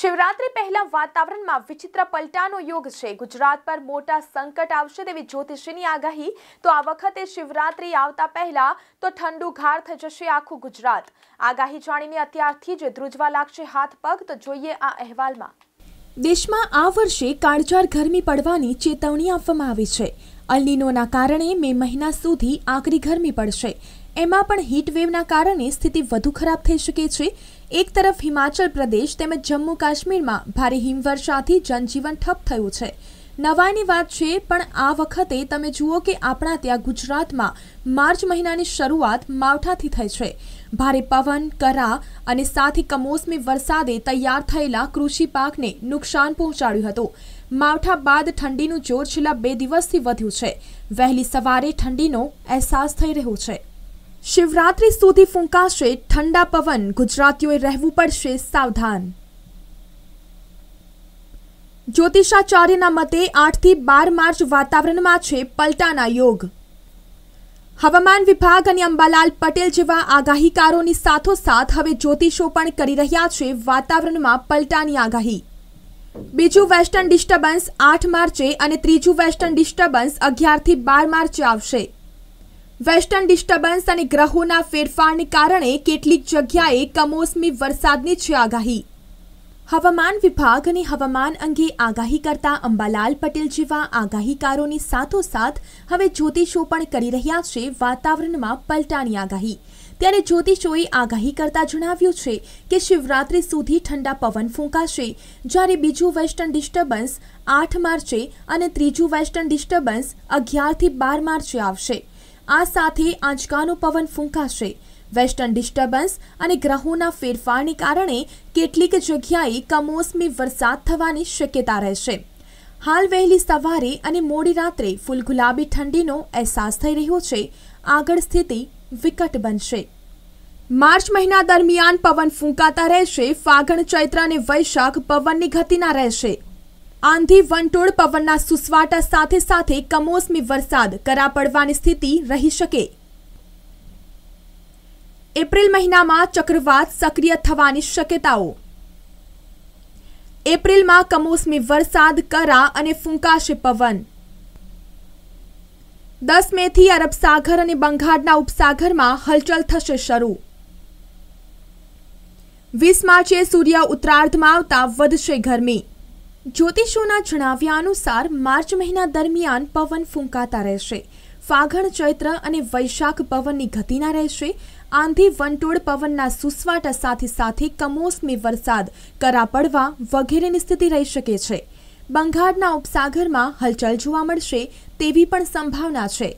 શિવરાત્રી પહેલા વાતાવરણમાં વિચિત્ર પલટાનો યોગ છે ગુજરાત પર મોટા સંકટ આવશે તેવી જ્યોતિષીની આગાહી તો આ વખતે શિવરાત્રી આવતા પહેલા તો ઠંડુ ઘાર થઈ જશે આખું ગુજરાત આગાહી જાણીને અત્યારથી જ ધ્રુજવા લાગશે હાથ પગ તો જોઈએ આ અહેવાલમાં દેશમાં આ વર્ષે કાળજાર ગરમી પડવાની ચેતવણી આપવામાં આવી છે અલનીનોના કારણે મે મહિના સુધી આકરી ગરમી પડશે એમાં પણ હીટવેવના કારણે સ્થિતિ વધુ ખરાબ થઈ શકે છે એક તરફ હિમાચલ પ્રદેશ તેમજ જમ્મુ કાશ્મીરમાં ભારે હિમવર્ષાથી જનજીવન ઠપ થયું છે નવાઈની વાત છે પણ આ વખતે તમે જુઓ કે આપણા ત્યાં ગુજરાતમાં માર્ચ મહિનાની શરૂઆત માવઠાથી થઈ છે ભારે પવન કરા અને સાથે કમોસમી વરસાદે તૈયાર થયેલા કૃષિ પાકને નુકસાન પહોંચાડ્યું હતું માવઠા બાદ ઠંડીનું જોર છેલ્લા બે દિવસથી વધ્યું છે વહેલી સવારે ઠંડીનો અહેસાસ થઈ રહ્યો છે શિવરાત્રી સુધી ફૂંકાશે ઠંડા પવન ગુજરાતીઓએ રહેવું પડશે સાવધાન જ્યોતિષાચાર્યના મતે આઠથી બાર માર્ચ વાતાવરણમાં છે પલટાના યોગ હવામાન વિભાગ અને અંબાલાલ પટેલ જેવા આગાહીકારોની સાથોસાથ હવે જ્યોતિષો પણ કરી રહ્યા છે વાતાવરણમાં પલટાની આગાહી બીજું વેસ્ટર્ન ડિસ્ટર્બન્સ આઠ માર્ચે અને ત્રીજું વેસ્ટર્ન ડિસ્ટર્બન્સ અગિયારથી બાર માર્ચે આવશે વેસ્ટર્ન ડિસ્ટર્બન્સ અને ગ્રહોના ફેરફારને કારણે કેટલીક જગ્યાએ કમોસમી વરસાદની છે આગાહી હવામાન વિભાગ અને હવામાન અંગે આગાહી કરતા અંબાલાલ પટેલ જેવા આગાહીકારોની સાથોસાથ હવે જ્યોતિષો પણ કરી રહ્યા છે વાતાવરણમાં પલટાની આગાહી ત્યારે જ્યોતિષોએ આગાહી કરતા જણાવ્યું છે કે શિવરાત્રિ સુધી ઠંડા પવન ફૂંકાશે જ્યારે બીજું વેસ્ટર્ન ડિસ્ટર્બન્સ આઠ માર્ચે અને ત્રીજું વેસ્ટર્ન ડિસ્ટર્બન્સ અગિયારથી બાર માર્ચે આવશે આ સાથે આંચકાનો પવન ફૂંકાશે વેસ્ટર્ન ડિસ્ટર્બન્સ અને ગ્રહોના ફેરફારને કારણે કેટલીક જગ્યાએ કમોસમી વરસાદ થવાની શક્યતા રહેશે હાલ વહેલી સવારે અને મોડી રાત્રે ફૂલ ગુલાબી ઠંડીનો અહેસાસ થઈ રહ્યો છે આગળ સ્થિતિ વિકટ બનશે માર્ચ મહિના દરમિયાન પવન ફૂંકાતા રહેશે ફાગણ ચૈત્ર અને વૈશાખ પવનની ગતિના રહેશે આંધી વંટોળ પવનના સુસવાટા સાથે સાથે કમોસમી વરસાદ કરા પડવાની સ્થિતિ રહી શકે એપ્રિલ મહિનામાં ચક્રવાત સક્રિય થવાની શક્યતાઓ એપ્રિલમાં કમોસમી વરસાદ કરા અને ફૂંકાશે પવન દસ મેથી અરબ સાગર અને બંગાળના ઉપસાગરમાં હલચલ થશે શરૂ વીસ માર્ચે સૂર્ય ઉત્તરાર્ધમાં આવતા વધશે ગરમી જ્યોતિષોના જણાવ્યા અનુસાર માર્ચ મહિના દરમિયાન પવન ફૂંકાતા રહેશે ફાગણ ચૈત્ર અને વૈશાખ પવનની ગતિના રહેશે આંધી વંટોળ પવનના સુસવાટા સાથે સાથે કમોસમી વરસાદ કરા પડવા વગેરેની સ્થિતિ રહી શકે છે બંગાળના ઉપસાગરમાં હલચલ જોવા મળશે તેવી પણ સંભાવના છે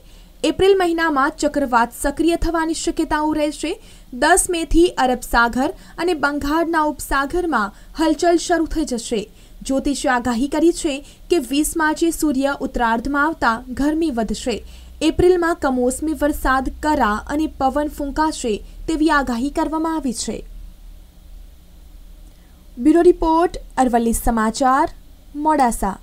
એપ્રિલ મહિનામાં ચક્રવાત સક્રિય થવાની શક્યતાઓ રહેશે દસ મેથી અરબ સાગર અને બંગાળના ઉપસાગરમાં હલચલ શરૂ થઈ જશે જ્યોતિષે આગાહી કરી છે કે વીસ માર્ચે સૂર્ય ઉત્તરાર્ધમાં આવતા ગરમી વધશે એપ્રિલમાં કમોસમી વરસાદ કરા અને પવન ફૂંકાશે તેવી આગાહી કરવામાં આવી છે બ્યુરો રિપોર્ટ અરવલ્લી સમાચાર મોડાસા